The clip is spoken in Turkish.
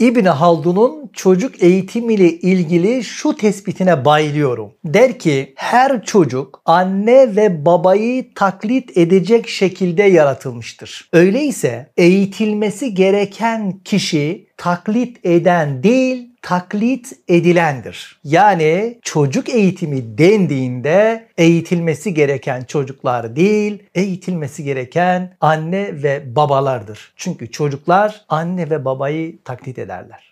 İbni Haldun'un çocuk eğitimiyle ilgili şu tespitine bayılıyorum. Der ki her çocuk anne ve babayı taklit edecek şekilde yaratılmıştır. Öyleyse eğitilmesi gereken kişi taklit eden değil taklit edilendir. Yani çocuk eğitimi dendiğinde eğitilmesi gereken çocuklar değil, eğitilmesi gereken anne ve babalardır. Çünkü çocuklar anne ve babayı taklit ederler.